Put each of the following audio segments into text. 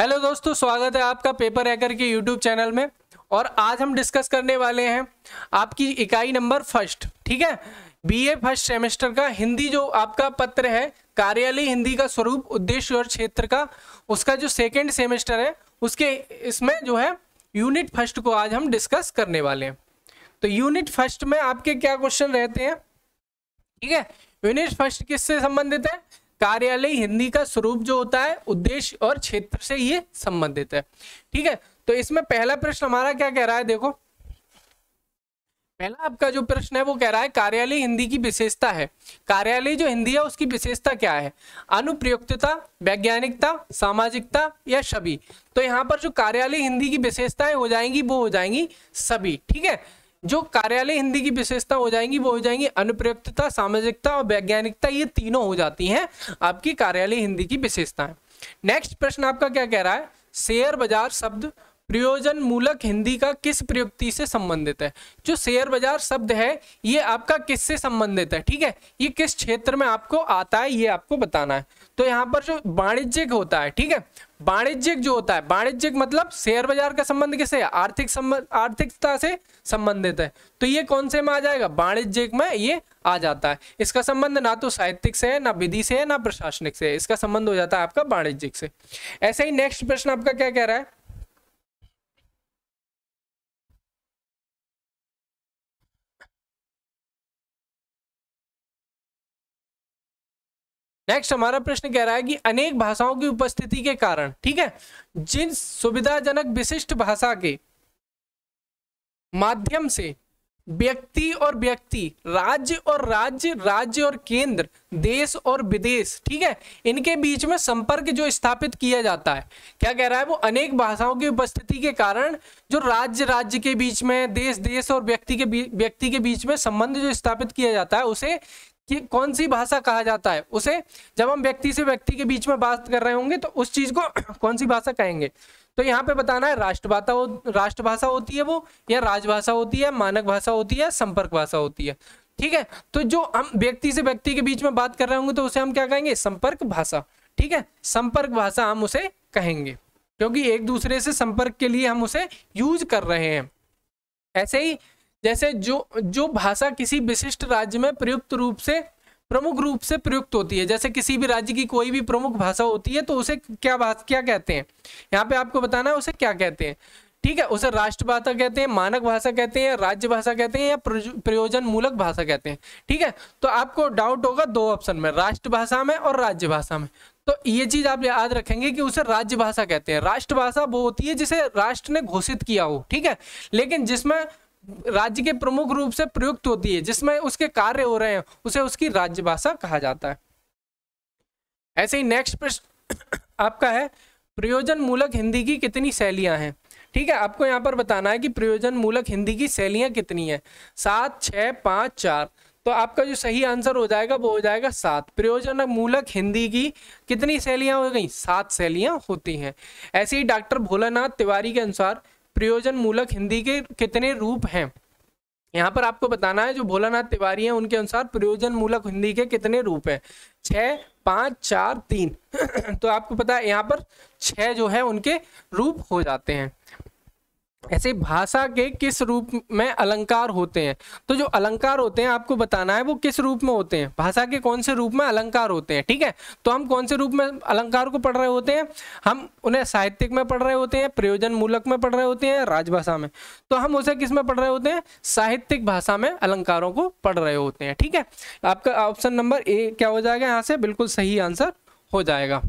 hello दोस्तों स्वागत है आपका पेपर एकर के यूट्यूब चैनल में और आज हम डिस्कस करने वाले हैं आपकी इकाई नंबर फर्स्ट ठीक है बीए फर्स्ट सेमेस्टर का हिंदी जो आपका पत्र है कार्यालय हिंदी का स्वरूप उद्देश्य और क्षेत्र का उसका जो सेकेंड सेमेस्टर है उसके इसमें जो है यूनिट फर्स्ट को आज हम डिस्कस करने वाले हैं तो यूनिट फर्स्ट में आपके क्या क्वेश्चन रहते हैं ठीक है यूनिट फर्स्ट किससे संबंधित है कार्यालय हिंदी का स्वरूप जो होता है उद्देश्य और क्षेत्र से ये संबंधित है ठीक है तो इसमें पहला प्रश्न हमारा क्या कह रहा है देखो पहला आपका जो प्रश्न है वो कह रहा है कार्यालय हिंदी की विशेषता है कार्यालय जो हिंदी है उसकी विशेषता क्या है अनुप्रयुक्तता वैज्ञानिकता सामाजिकता या सभी तो यहाँ पर जो कार्यालय हिंदी की विशेषताएं हो जाएंगी वो हो जाएंगी सभी ठीक है जो कार्यालय हिंदी की विशेषता हो जाएंगी वो हो जाएंगी अनुप्रयुक्तता सामाजिकता और वैज्ञानिकता ये तीनों हो जाती हैं आपकी कार्यालय हिंदी की विशेषताएं नेक्स्ट प्रश्न आपका क्या कह रहा है शेयर बाजार शब्द प्रयोजन मूलक हिंदी का किस प्रयुक्ति से संबंधित है जो शेयर बाजार शब्द है ये आपका किससे संबंधित है ठीक है ये किस क्षेत्र में आपको आता है ये आपको बताना है तो यहाँ पर जो वाणिज्यिक होता है ठीक है वाणिज्यिक जो होता है वाणिज्यिक मतलब शेयर बाजार का संबंध किससे है आर्थिक संबंध आर्थिकता से संबंधित है तो ये कौन से में आ जाएगा वाणिज्यिक में ये आ जाता है इसका संबंध ना तो साहित्यिक से है ना विधि से है ना प्रशासनिक से है इसका संबंध हो जाता है आपका वाणिज्यिक से ऐसे ही नेक्स्ट प्रश्न आपका क्या कह रहा है नेक्स्ट हमारा प्रश्न कह रहा है कि अनेक भाषाओं की उपस्थिति के कारण ठीक है जिन सुविधाजनक विशिष्ट भाषा के माध्यम से व्यक्ति और व्यक्ति राज्य और राज्य राज्य और केंद्र देश और विदेश ठीक है इनके बीच में संपर्क जो स्थापित किया जाता है क्या कह रहा है वो अनेक भाषाओं की उपस्थिति के कारण जो राज्य राज्य के बीच में देश देश और व्यक्ति के व्यक्ति के बीच में संबंध जो स्थापित किया जाता है उसे कि कौन सी भाषा कहा जाता है उसे जब हम व्यक्ति से व्यक्ति के बीच में बात कर रहे होंगे तो उस चीज को कौन सी भाषा कहेंगे तो यहाँ पे बताना है राष्ट्रभाषा राष्ट्रभाषा होती है वो या राजभाषा होती है मानक भाषा होती है संपर्क भाषा होती है ठीक है तो जो हम व्यक्ति से व्यक्ति के बीच में बात कर रहे होंगे तो उसे हम क्या कहेंगे संपर्क भाषा ठीक है संपर्क भाषा हम उसे कहेंगे क्योंकि एक दूसरे से संपर्क के लिए हम उसे यूज कर रहे हैं ऐसे ही जैसे जो जो भाषा किसी विशिष्ट राज्य में प्रयुक्त रूप से प्रमुख रूप से प्रयुक्त होती है जैसे किसी भी राज्य की कोई भी प्रमुख भाषा होती है तो उसे क्या भाषा क्या कहते हैं यहाँ पे आपको बताना है उसे क्या कहते हैं ठीक है उसे राष्ट्रभाषा कहते हैं मानक भाषा कहते हैं राज्य भाषा कहते हैं या प्रयोजन मूलक भाषा कहते हैं ठीक है तो आपको डाउट होगा दो ऑप्शन में राष्ट्रभाषा में और राज्य भाषा में तो ये चीज आप याद रखेंगे कि उसे राज्य भाषा कहते हैं राष्ट्रभाषा वो होती है जिसे राष्ट्र ने घोषित किया हो ठीक है लेकिन जिसमें राज्य के प्रमुख रूप से प्रयुक्त होती है जिसमें उसके कार्य हो रहे हैं उसे उसकी राज्य भाषा कहा जाता है ऐसे ही नेक्स्ट प्रश्न आपका है प्रयोजन मूलक हिंदी की कितनी शैलियां हैं ठीक है आपको यहाँ पर बताना है कि प्रयोजन मूलक हिंदी की शैलियां कितनी है सात छः पाँच चार तो आपका जो सही आंसर हो जाएगा वो हो जाएगा सात प्रयोजन मूलक हिंदी की कितनी शैलियां हो गई सात शैलियां होती हैं ऐसे ही डॉक्टर भोलानाथ तिवारी के अनुसार प्रयोजन मूलक हिंदी के कितने रूप हैं यहाँ पर आपको बताना है जो भोलानाथ तिवारी हैं उनके अनुसार प्रयोजन मूलक हिंदी के कितने रूप हैं छः पाँच चार तीन तो आपको पता है यहाँ पर छः जो है उनके रूप हो जाते हैं ऐसे भाषा के किस रूप में अलंकार होते हैं तो जो अलंकार होते हैं आपको बताना है वो किस रूप में होते हैं भाषा के कौन से रूप में अलंकार होते हैं ठीक है तो हम कौन से रूप में अलंकार को पढ़ रहे होते हैं हम उन्हें साहित्यिक में पढ़ रहे होते हैं प्रयोजन मूलक में पढ़ रहे होते हैं राजभाषा में तो हम उसे किस में पढ़ रहे होते हैं साहित्यिक भाषा में अलंकारों को पढ़ रहे होते हैं ठीक है आपका ऑप्शन नंबर ए क्या हो जाएगा यहाँ से बिल्कुल सही आंसर हो जाएगा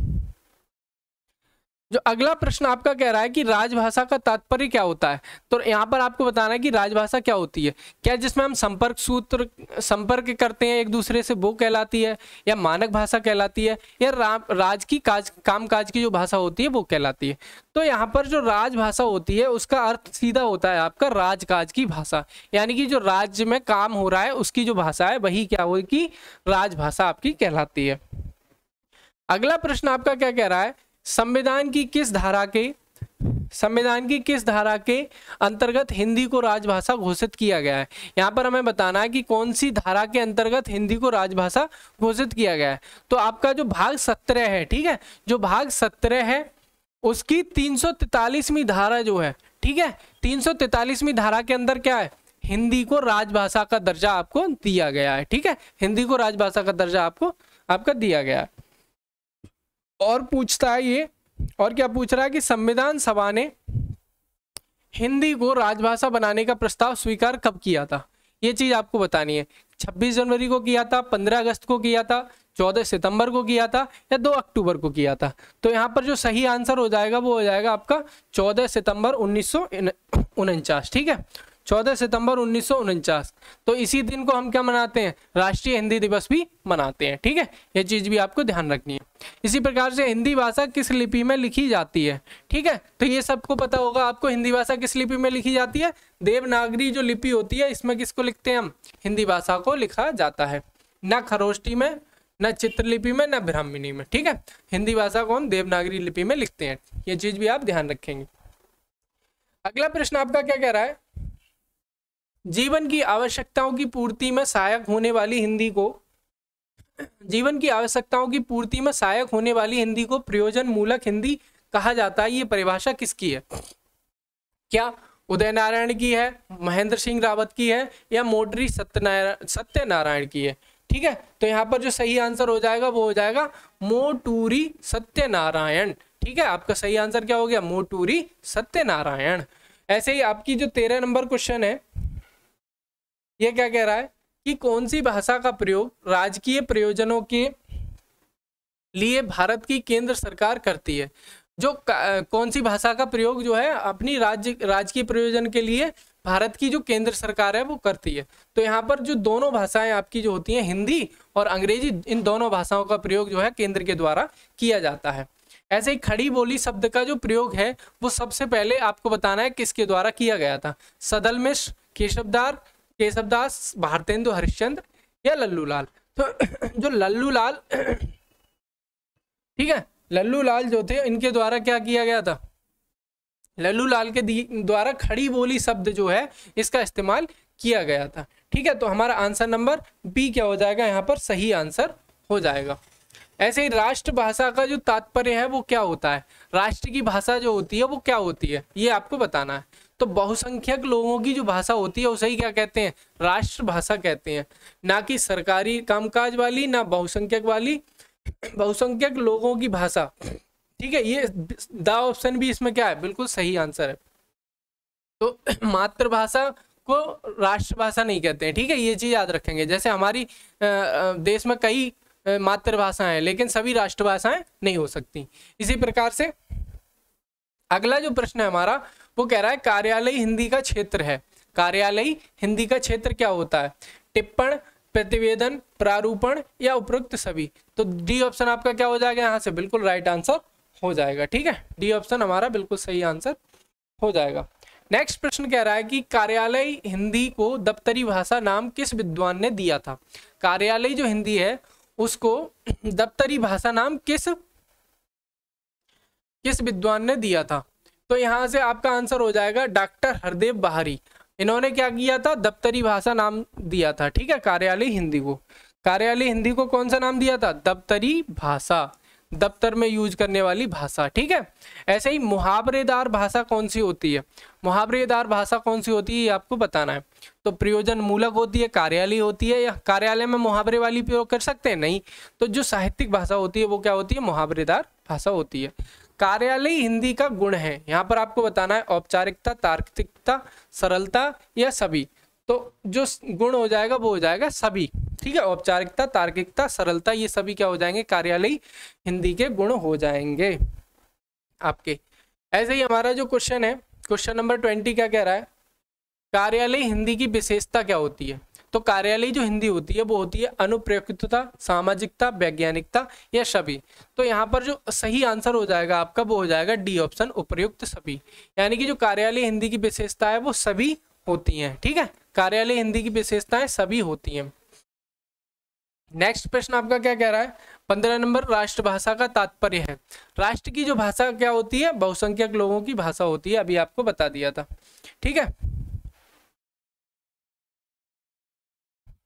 जो अगला प्रश्न आपका कह रहा है कि राजभाषा का तात्पर्य क्या होता है तो यहाँ पर आपको बताना है कि राजभाषा क्या होती है क्या जिसमें हम संपर्क सूत्र संपर्क करते हैं एक दूसरे से वो कहलाती है या मानक भाषा कहलाती है या रा, राज की काज काम काज की जो भाषा होती है वो कहलाती है तो यहाँ पर जो राजभाषा होती है उसका अर्थ सीधा होता है आपका राजकाज की भाषा यानी कि जो राज्य में काम हो रहा है उसकी जो भाषा है वही क्या होगी राजभाषा आपकी कहलाती है अगला प्रश्न आपका क्या कह रहा है संविधान की किस धारा के संविधान की किस धारा के अंतर्गत हिंदी को राजभाषा घोषित किया गया है यहाँ पर हमें बताना है कि कौन सी धारा के अंतर्गत हिंदी को राजभाषा घोषित किया गया है तो आपका जो भाग सत्रह है ठीक है जो भाग सत्रह है उसकी तीन धारा जो है ठीक है तीन धारा के अंदर क्या है हिंदी को राजभाषा का दर्जा आपको दिया गया है ठीक है हिंदी को राजभाषा का दर्जा आपको आपका दिया गया है और पूछता है ये और क्या पूछ रहा है कि संविधान सभा ने हिंदी को राजभाषा बनाने का प्रस्ताव स्वीकार कब किया था ये चीज आपको बतानी है 26 जनवरी को किया था 15 अगस्त को किया था 14 सितंबर को किया था या 2 अक्टूबर को किया था तो यहाँ पर जो सही आंसर हो जाएगा वो हो जाएगा आपका 14 सितंबर उन्नीस ठीक है 14 सितंबर उन्नीस तो इसी दिन को हम क्या मनाते हैं राष्ट्रीय हिंदी दिवस भी मनाते हैं ठीक है ये चीज़ भी आपको ध्यान रखनी है इसी प्रकार से हिंदी भाषा किस लिपि में लिखी जाती है ठीक है तो ये सबको पता होगा आपको हिंदी भाषा किस लिपि में लिखी जाती है देवनागरी जो लिपि होती है इसमें किसको लिखते हैं हम हिंदी भाषा को लिखा जाता है न खरोष्टी में न चित्रलिपि में न ब्राह्मणी में ठीक है हिंदी भाषा को हम देवनागरी लिपि में लिखते हैं ये चीज़ भी आप ध्यान रखेंगे अगला प्रश्न आपका क्या कह रहा है जीवन की आवश्यकताओं की पूर्ति में सहायक होने वाली हिंदी को जीवन की आवश्यकताओं की पूर्ति में सहायक होने वाली हिंदी को प्रयोजन मूलक हिंदी कहा जाता है ये परिभाषा किसकी है क्या उदय नारायण की है महेंद्र सिंह रावत की है या मोटरी सत्यनारायण सत्यनारायण की है ठीक है तो यहाँ पर जो सही आंसर हो जाएगा वो हो जाएगा मोटूरी सत्यनारायण ठीक है आपका सही आंसर क्या हो गया मोटूरी सत्यनारायण ऐसे ही आपकी जो तेरह नंबर क्वेश्चन है ये क्या कह रहा है कि कौन सी भाषा का प्रयोग राजकीय प्रयोजनों के लिए भारत की केंद्र सरकार करती है जो कौन सी भाषा का प्रयोग जो है अपनी राज्य राजकीय प्रयोजन के लिए भारत की जो केंद्र सरकार है वो करती है तो यहाँ पर जो दोनों भाषाएं आपकी जो होती हैं हिंदी और अंग्रेजी इन दोनों भाषाओं का प्रयोग जो है केंद्र के द्वारा किया जाता है ऐसे ही खड़ी बोली शब्द का जो प्रयोग है वो सबसे पहले आपको बताना है किसके द्वारा किया गया था सदल मिश्र केशवदार केशव दास भारतेंदु हरिश्चंद्र या लल्लू लाल तो जो लल्लू लाल ठीक है लल्लू लाल जो थे इनके द्वारा क्या किया गया था लल्लू लाल के द्वारा खड़ी बोली शब्द जो है इसका इस्तेमाल किया गया था ठीक है तो हमारा आंसर नंबर बी क्या हो जाएगा यहाँ पर सही आंसर हो जाएगा ऐसे ही राष्ट्रभाषा का जो तात्पर्य है वो क्या होता है राष्ट्र की भाषा जो होती है वो क्या होती है ये आपको बताना है तो बहुसंख्यक लोगों की जो भाषा होती है उसे ही क्या कहते हैं राष्ट्रभाषा कहते हैं ना कि सरकारी कामकाज वाली ना बहुसंख्यक वाली बहुसंख्यक लोगों की भाषा ठीक है ये द ऑप्शन भी इसमें क्या है बिल्कुल सही आंसर है तो मातृभाषा को राष्ट्रभाषा नहीं कहते हैं ठीक है ये चीज़ याद रखेंगे जैसे हमारी देश में कई मातृभाषाएं हैं लेकिन सभी राष्ट्रभाषाएं नहीं हो सकती इसी प्रकार से अगला जो प्रश्न है हमारा वो कह रहा है कार्यालय हिंदी का क्षेत्र है कार्यालय हिंदी का क्षेत्र क्या होता है टिप्पण प्रतिवेदन प्रारूपण या उपरोक्त सभी तो डी ऑप्शन आपका क्या हो जाएगा यहाँ से बिल्कुल राइट आंसर हो जाएगा ठीक है डी ऑप्शन हमारा बिल्कुल सही आंसर हो जाएगा नेक्स्ट प्रश्न कह रहा है कि कार्यालय हिंदी को दफ्तरी भाषा नाम किस विद्वान ने दिया था कार्यालय जो हिंदी है उसको दफ्तरी भाषा नाम किस किस विद्वान ने दिया था तो यहाँ से आपका आंसर हो जाएगा डॉक्टर हरदेव बहारी इन्होंने क्या किया था दफ्तरी भाषा नाम दिया था ठीक है कार्यालय हिंदी को कार्यालय हिंदी को कौन सा नाम दिया था दफ्तरी भाषा दफ्तर में यूज करने वाली भाषा ठीक है ऐसे ही मुहावरेदार भाषा कौन सी होती है मुहावरेदार भाषा कौन सी होती है ये आपको बताना है तो प्रयोजन मूलक होती है कार्यालय होती है या कार्यालय में मुहावरे वाली प्रयोग कर सकते हैं नहीं तो जो साहित्यिक भाषा होती है वो क्या होती है मुहावरेदार भाषा होती है कार्यालय हिंदी का गुण है यहाँ पर आपको बताना है औपचारिकता तार्किकता सरलता या सभी तो जो गुण हो जाएगा वो हो जाएगा सभी ठीक है औपचारिकता तार्किकता सरलता ये सभी क्या हो जाएंगे कार्यालय हिंदी के गुण हो जाएंगे आपके ऐसे ही हमारा जो क्वेश्चन है क्वेश्चन नंबर ट्वेंटी क्या कह रहा है कार्यालय हिंदी की विशेषता क्या होती है तो कार्यालय जो हिंदी होती है वो होती है अनुप्रयुक्तता सामाजिकता वैज्ञानिकता या सभी तो यहाँ पर जो सही आंसर हो जाएगा आपका वो हो जाएगा डी ऑप्शन उपयुक्त सभी यानी कि जो कार्यालय हिंदी की विशेषता है वो सभी होती हैं ठीक है कार्यालय हिंदी की विशेषताएं सभी होती हैं नेक्स्ट प्रश्न आपका क्या कह रहा है पंद्रह नंबर राष्ट्रभाषा का तात्पर्य है राष्ट्र की जो भाषा क्या होती है बहुसंख्यक लोगों की भाषा होती है अभी आपको बता दिया था ठीक है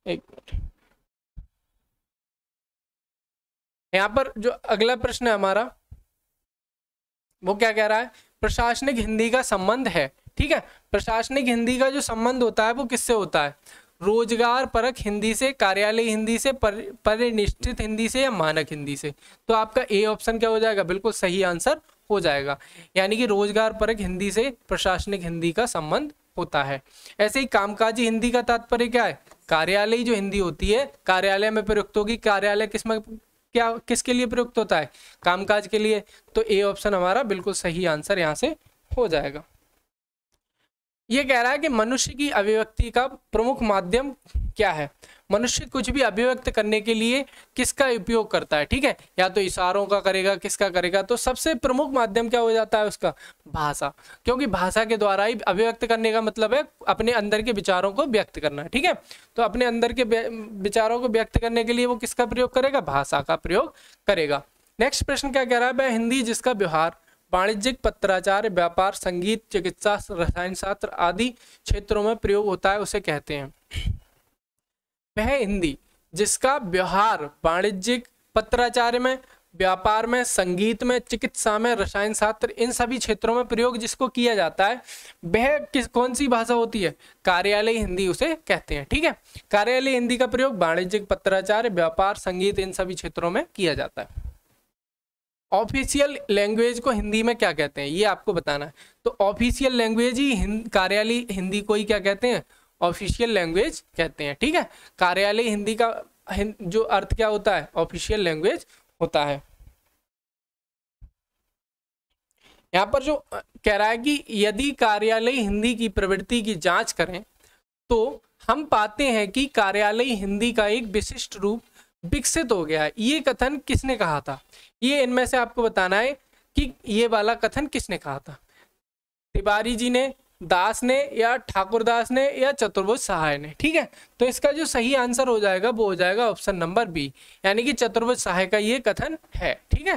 एक यहाँ पर जो अगला प्रश्न है हमारा वो क्या कह रहा है प्रशासनिक हिंदी का संबंध है ठीक है प्रशासनिक हिंदी का जो संबंध होता है वो किससे होता है रोजगार परक हिंदी से कार्यालय हिंदी से परिनिष्ठित हिंदी से या मानक हिंदी से तो आपका ए ऑप्शन क्या हो जाएगा बिल्कुल सही आंसर हो जाएगा यानी कि रोजगार परक हिंदी से प्रशासनिक हिंदी का संबंध होता है ऐसे ही कामकाजी हिंदी का तात्पर्य क्या है कार्यालय जो हिंदी होती है कार्यालय में प्रयुक्त होगी कार्यालय किस में क्या किसके लिए प्रयुक्त होता है कामकाज के लिए तो ए ऑप्शन हमारा बिल्कुल सही आंसर यहाँ से हो जाएगा ये कह रहा है कि मनुष्य की अभिव्यक्ति का प्रमुख माध्यम क्या है मनुष्य कुछ भी अभिव्यक्त करने के लिए किसका उपयोग करता है ठीक है या तो इशारों का करेगा किसका करेगा तो सबसे प्रमुख माध्यम क्या हो जाता है उसका भाषा क्योंकि भाषा के द्वारा ही अभिव्यक्त करने का मतलब है अपने अंदर के विचारों को व्यक्त करना ठीक है तो अपने अंदर के विचारों को व्यक्त करने के लिए वो किसका प्रयोग करेगा भाषा का प्रयोग करेगा नेक्स्ट प्रश्न क्या कह रहा है हिंदी जिसका व्यवहार वाणिज्यिक पत्राचार व्यापार संगीत चिकित्सा रसायन शास्त्र आदि क्षेत्रों में प्रयोग होता है उसे कहते हैं वह हिंदी जिसका व्यवहार वाणिज्यिक पत्राचार्य में व्यापार में संगीत में चिकित्सा में रसायन शास्त्र इन सभी क्षेत्रों में प्रयोग जिसको किया जाता है वह किस कौन सी भाषा होती है कार्यालय हिंदी उसे कहते हैं ठीक है कार्यालय हिंदी का प्रयोग वाणिज्यिक पत्राचार व्यापार संगीत इन सभी क्षेत्रों में किया जाता है ऑफिशियल लैंग्वेज को हिंदी में क्या कहते हैं ये आपको बताना है तो ऑफिशियल लैंग्वेज ही हिंद कार्यालय हिंदी को ही क्या कहते हैं ऑफिशियल लैंग्वेज कहते हैं ठीक है कार्यालय हिंदी का जो अर्थ क्या होता है ऑफिशियल लैंग्वेज होता है यहाँ पर जो कह रहा है कि यदि कार्यालय हिंदी की प्रवृत्ति की जांच करें तो हम पाते हैं कि कार्यालय हिंदी का एक विशिष्ट रूप विकसित हो गया ये कथन किसने कहा था ये इनमें से आपको बताना है कि ये वाला कथन किसने कहा था तिवारी जी ने दास ने या ठाकुर दास ने या चतुर्भुज सहाय ने ठीक है तो इसका जो सही आंसर हो जाएगा वो हो जाएगा ऑप्शन नंबर बी यानी कि चतुर्भुज सहाय का ये कथन है ठीक है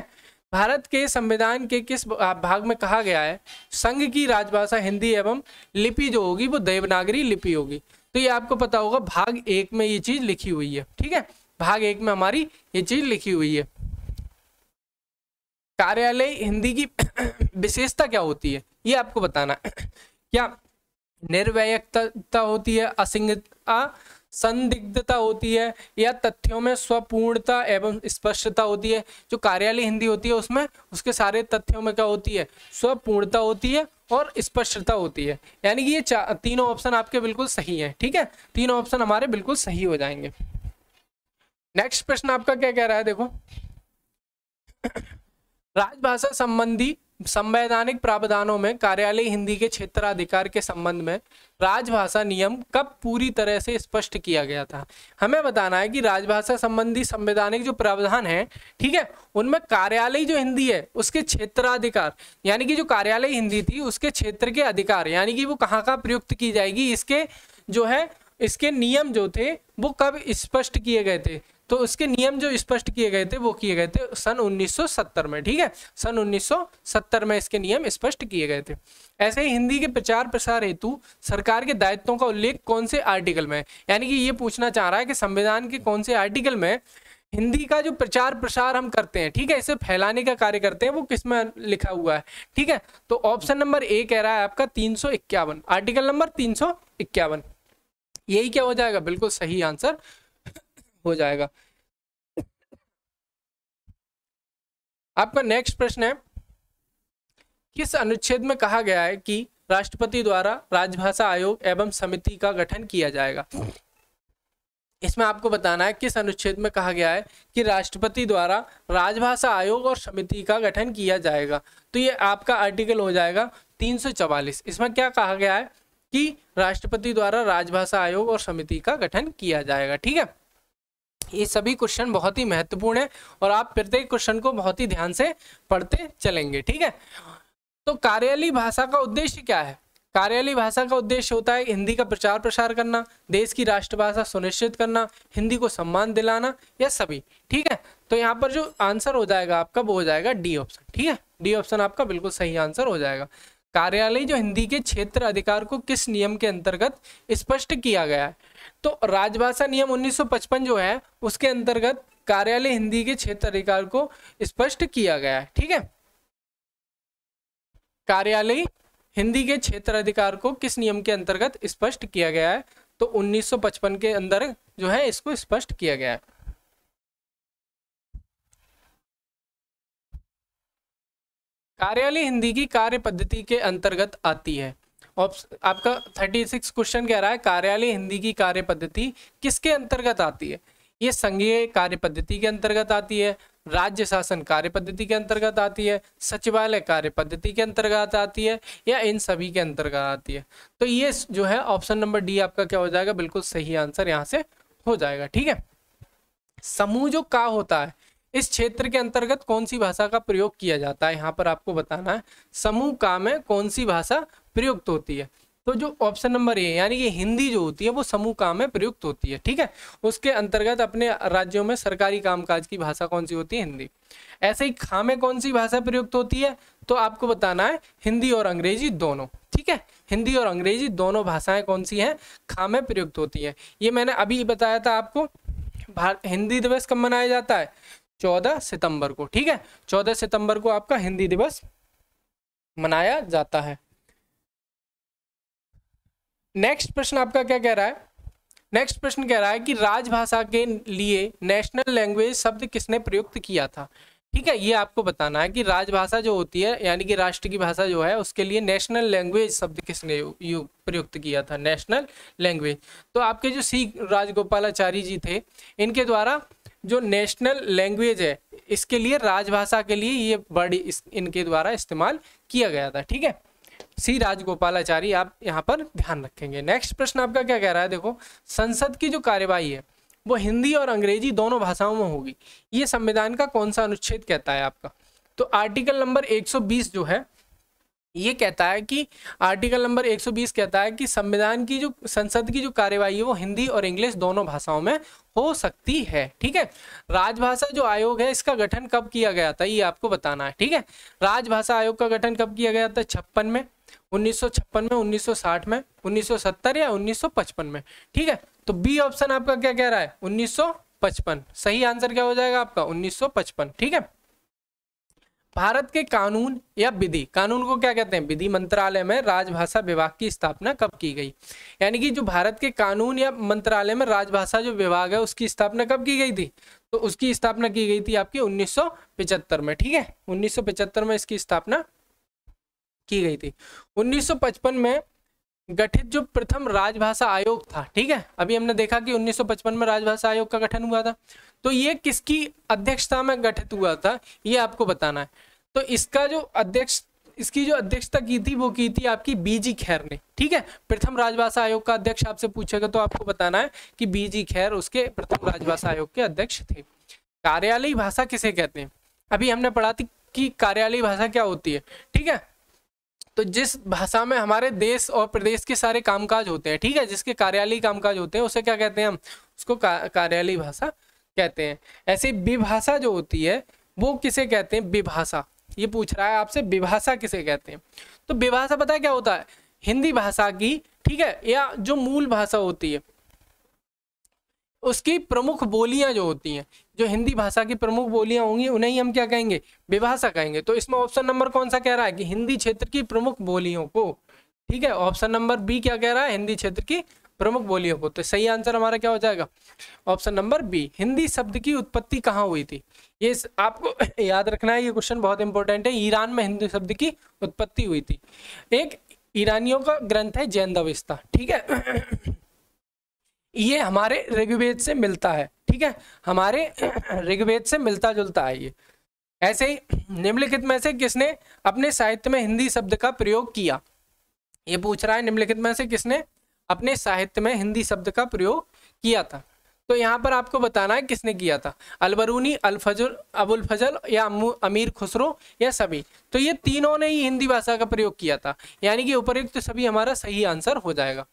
भारत के संविधान के किस भाग में कहा गया है संघ की राजभाषा हिंदी एवं लिपि जो होगी वो देवनागरी लिपि होगी तो ये आपको पता होगा भाग एक में ये चीज लिखी हुई है ठीक है भाग एक में हमारी ये चीज लिखी हुई है कार्यालय हिंदी की विशेषता क्या होती है ये आपको बताना है क्या निर्वैयकता होती है असिंगता संदिग्धता होती है या तथ्यों में स्वपूर्णता एवं स्पष्टता होती है जो कार्यालय हिंदी होती है उसमें उसके सारे तथ्यों में क्या होती है स्वपूर्णता होती है और स्पष्टता होती है यानी कि ये तीनों ऑप्शन आपके बिल्कुल सही हैं ठीक है तीनों ऑप्शन हमारे बिल्कुल सही हो जाएंगे नेक्स्ट प्रश्न आपका क्या कह रहा है देखो राजभाषा संबंधी संवैधानिक प्रावधानों में कार्यालय हिंदी के क्षेत्राधिकार के संबंध में राजभाषा नियम कब पूरी तरह से स्पष्ट किया गया था हमें बताना है कि राजभाषा संबंधी संवैधानिक जो प्रावधान है ठीक है उनमें कार्यालय जो हिंदी है उसके क्षेत्राधिकार यानी कि जो कार्यालय हिंदी थी उसके क्षेत्र के अधिकार यानी कि वो कहाँ कहाँ प्रयुक्त की जाएगी इसके जो है इसके नियम जो थे वो कब स्पष्ट किए गए थे तो उसके नियम जो स्पष्ट किए गए थे वो किए गए थे सन 1970 में ठीक है सन 1970 में इसके नियम स्पष्ट किए गए थे ऐसे ही हिंदी के प्रचार प्रसार हेतु सरकार के दायित्वों का उल्लेख कौन से आर्टिकल में यानी कि ये पूछना चाह रहा है कि संविधान के कौन से आर्टिकल में हिंदी का जो प्रचार प्रसार हम करते हैं ठीक है इसे फैलाने का कार्य करते हैं वो किस में लिखा हुआ है ठीक है तो ऑप्शन नंबर ए कह रहा है आपका तीन आर्टिकल नंबर तीन यही क्या हो जाएगा बिल्कुल सही आंसर हो जाएगा आपका नेक्स्ट प्रश्न है किस अनुच्छेद में कहा गया है कि राष्ट्रपति द्वारा राजभाषा आयोग एवं समिति का गठन किया जाएगा इसमें आपको बताना है किस अनुच्छेद में कहा गया है कि राष्ट्रपति द्वारा राजभाषा आयोग और समिति का गठन किया जाएगा तो ये आपका आर्टिकल हो जाएगा 344 इसमें क्या कहा गया है कि राष्ट्रपति द्वारा राजभाषा आयोग और समिति का गठन किया जाएगा ठीक है ये सभी क्वेश्चन बहुत ही महत्वपूर्ण है और आप प्रत्येक क्वेश्चन को बहुत ही ध्यान से पढ़ते चलेंगे ठीक है तो कार्यालय भाषा का उद्देश्य क्या है कार्यालय भाषा का उद्देश्य होता है हिंदी का प्रचार प्रसार करना देश की राष्ट्रभाषा सुनिश्चित करना हिंदी को सम्मान दिलाना या सभी ठीक है तो यहाँ पर जो आंसर हो जाएगा आपका वो हो जाएगा डी ऑप्शन ठीक है डी ऑप्शन आपका बिल्कुल सही आंसर हो जाएगा कार्यालय जो हिंदी के क्षेत्र अधिकार को किस नियम के अंतर्गत स्पष्ट किया गया है तो राजभाषा नियम 1955 जो है उसके अंतर्गत कार्यालय हिंदी के क्षेत्र अधिकार को स्पष्ट किया गया है ठीक है कार्यालय हिंदी के क्षेत्र अधिकार को किस नियम के अंतर्गत स्पष्ट किया गया है तो 1955 के अंदर जो है इसको स्पष्ट किया गया है कार्यालय हिंदी की कार्य पद्धति के अंतर्गत आती है आपका 36 क्वेश्चन कह रहा है कार्यालय हिंदी की कार्य पद्धति किसके अंतर्गत आती है ये संघीय कार्य पद्धति के अंतर्गत आती है राज्य शासन कार्य पद्धति के अंतर्गत आती है सचिवालय कार्य पद्धति के अंतर्गत आती है या इन सभी के अंतर्गत आती है तो ये जो है ऑप्शन नंबर डी आपका क्या हो जाएगा बिल्कुल सही आंसर यहाँ से हो जाएगा ठीक है समूह जो का होता है इस क्षेत्र के अंतर्गत कौन सी भाषा का प्रयोग किया जाता है यहाँ पर आपको बताना है समूह का में कौन सी भाषा प्रयुक्त होती है तो जो ऑप्शन नंबर ए यानी कि हिंदी जो होती है वो समूह काम में प्रयुक्त होती है ठीक है उसके अंतर्गत अपने राज्यों में सरकारी कामकाज की भाषा कौन सी होती है हिंदी ऐसे ही खा में कौन सी भाषा प्रयुक्त होती है तो आपको बताना है हिंदी और अंग्रेजी दोनों ठीक है हिंदी और अंग्रेजी दोनों भाषाएं कौन सी हैं खा में प्रयुक्त होती है ये मैंने अभी बताया था आपको हिंदी दिवस कब मनाया जाता है चौदह सितंबर को ठीक है चौदह सितंबर को आपका हिंदी दिवस मनाया जाता है नेक्स्ट प्रश्न आपका क्या कह रहा है नेक्स्ट प्रश्न कह रहा है कि राजभाषा के लिए नेशनल लैंग्वेज शब्द किसने प्रयुक्त किया था ठीक है ये आपको बताना है कि राजभाषा जो होती है यानी कि राष्ट्र की भाषा जो है उसके लिए नेशनल लैंग्वेज शब्द किसने प्रयुक्त किया था नेशनल लैंग्वेज तो आपके जो सी राजगोपालाचारी जी थे इनके द्वारा जो नेशनल लैंग्वेज है इसके लिए राजभाषा के लिए ये वर्ड इनके द्वारा इस्तेमाल किया गया था ठीक है सी राजगोपालाचारी आप यहाँ पर ध्यान रखेंगे नेक्स्ट प्रश्न आपका क्या कह रहा है देखो संसद की जो कार्यवाही है वो हिंदी और अंग्रेजी दोनों भाषाओं में होगी ये संविधान का कौन सा अनुच्छेद कहता है आपका तो आर्टिकल नंबर 120 जो है ये कहता है कि आर्टिकल नंबर 120 कहता है कि संविधान की जो संसद की जो कार्यवाही है वो हिंदी और इंग्लिश दोनों भाषाओं में हो सकती है ठीक है राजभाषा जो आयोग है इसका गठन कब किया गया था ये आपको बताना है ठीक है राजभाषा आयोग का गठन कब किया गया था छप्पन में 1956 में 1960 में 1970 या 1955 में ठीक है तो बी ऑप्शन आपका क्या कह रहा है 1955 सही आंसर क्या हो जाएगा आपका 1955 ठीक है भारत के कानून या विधि कानून को क्या कहते हैं विधि मंत्रालय में राजभाषा विभाग की स्थापना कब की गई यानी कि जो भारत के कानून या मंत्रालय में राजभाषा जो विभाग है उसकी स्थापना कब की गई थी तो उसकी स्थापना की गई थी आपकी 1975 में ठीक है 1975 में इसकी स्थापना की गई थी 1955 में गठित जो प्रथम राजभाषा आयोग था ठीक है अभी हमने देखा कि 1955 में राजभाषा आयोग का गठन हुआ था तो ये किसकी अध्यक्षता में गठित हुआ था ये आपको बताना है तो इसका जो अध्यक्ष इसकी जो अध्यक्षता की थी वो की थी आपकी बीजी खैर ने ठीक है प्रथम राजभाषा आयोग का अध्यक्ष आपसे पूछेगा तो आपको बताना है कि बीजी खैर उसके प्रथम राजभाषा आयोग के अध्यक्ष थे कार्यालयी भाषा किसे कहते हैं अभी हमने पढ़ा थी कि कार्यालय भाषा क्या होती है ठीक है तो जिस भाषा में हमारे देश और प्रदेश के सारे कामकाज होते हैं ठीक है जिसके कार्यालय कामकाज होते हैं उसे क्या कहते हैं हम उसको का, कार्यालय भाषा कहते हैं ऐसे विभाषा जो होती है वो किसे कहते हैं विभाषा ये पूछ रहा है आपसे विभाषा किसे कहते हैं तो विभाषा पता है क्या होता है हिंदी भाषा की ठीक है या जो मूल भाषा होती है उसकी प्रमुख बोलियां जो होती हैं जो हिंदी भाषा की प्रमुख बोलियां होंगी उन्हें ही हम क्या कहेंगे विभाषा कहेंगे तो इसमें ऑप्शन नंबर कौन सा कह रहा है कि हिंदी क्षेत्र की प्रमुख बोलियों को ठीक है ऑप्शन नंबर बी क्या कह रहा है हिंदी क्षेत्र की प्रमुख बोलियों को तो सही आंसर हमारा क्या हो जाएगा ऑप्शन नंबर बी हिंदी शब्द की उत्पत्ति कहाँ हुई थी ये आपको याद रखना है ये क्वेश्चन बहुत इंपॉर्टेंट है ईरान में हिंदी शब्द की उत्पत्ति हुई थी एक ईरानियों का ग्रंथ है जैन दविस्ता ठीक है ये हमारे ऋग्वेद से मिलता है ठीक है हमारे ऋग्वेद से मिलता जुलता है ये ऐसे ही निम्नलिखित में से किसने अपने साहित्य में हिंदी शब्द का प्रयोग किया ये पूछ रहा है निम्नलिखित में से किसने अपने साहित्य में हिंदी शब्द का प्रयोग किया था तो यहाँ पर आपको बताना है किसने किया था अलबरूनी अलफजल अबुल फजल या अमीर खुसरो या सभी तो ये तीनों ने ही हिंदी भाषा का प्रयोग किया था यानी कि उपयुक्त सभी हमारा सही आंसर हो जाएगा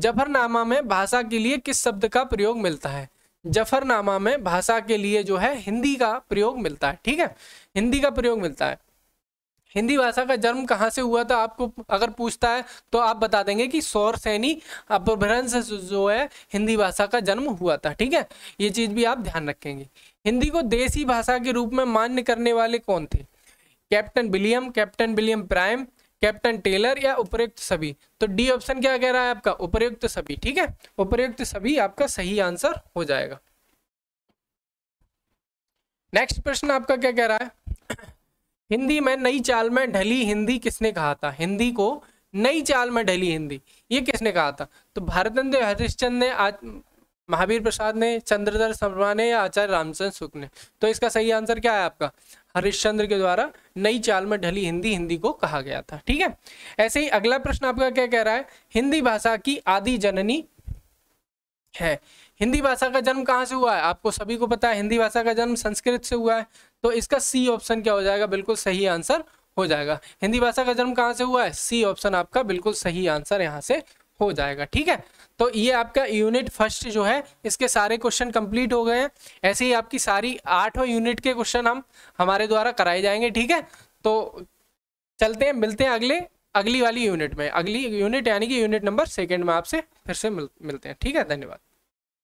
जफरनामा में भाषा के लिए किस शब्द का प्रयोग मिलता है जफरनामा में भाषा के लिए जो है हिंदी का प्रयोग मिलता है ठीक है हिंदी का प्रयोग मिलता है हिंदी भाषा का जन्म कहाँ से हुआ था आपको अगर पूछता है तो आप बता देंगे कि सौर सैनी अपभ्रंश जो है हिंदी भाषा का जन्म हुआ था ठीक है ये चीज़ भी आप ध्यान रखेंगे हिंदी को देसी भाषा के रूप में मान्य करने वाले कौन थे captain William captain William prime captain Taylor या उपयुक्त सभी तो डी ऑप्शन क्या कह रहा है आपका उपयुक्त सभी ठीक है उपयुक्त सभी आपका सही आंसर हो जाएगा नेक्स्ट प्रश्न आपका क्या कह रहा है हिंदी में नई चाल में ढली हिंदी किसने कहा था हिंदी को नई चाल में ढली हिंदी ये किसने कहा था तो भारत देव हरिश्चंद ने आज महावीर प्रसाद ने चंद्रधर शर्मा ने या आचार्य रामचंद्र शुक्ल ने तो इसका सही आंसर क्या है आपका हरिश्चंद्र के द्वारा नई चाल में ढली हिंदी हिंदी को कहा गया था ठीक है ऐसे ही अगला प्रश्न आपका क्या कह रहा है हिंदी भाषा की आदि जननी है हिंदी भाषा का जन्म कहाँ से हुआ है आपको सभी को पता है हिंदी भाषा का जन्म संस्कृत से हुआ है तो इसका सी ऑप्शन क्या हो जाएगा बिल्कुल सही आंसर हो जाएगा हिंदी भाषा का जन्म कहाँ से हुआ है सी ऑप्शन आपका बिल्कुल सही आंसर यहाँ से हो जाएगा ठीक है तो ये आपका यूनिट फर्स्ट जो है इसके सारे क्वेश्चन कंप्लीट हो गए हैं ऐसे ही आपकी सारी आठों यूनिट के क्वेश्चन हम हमारे द्वारा कराए जाएंगे ठीक है तो चलते हैं मिलते हैं अगले अगली वाली यूनिट में अगली यूनिट यानी कि यूनिट नंबर सेकेंड में आपसे फिर से मिल, मिलते हैं ठीक है धन्यवाद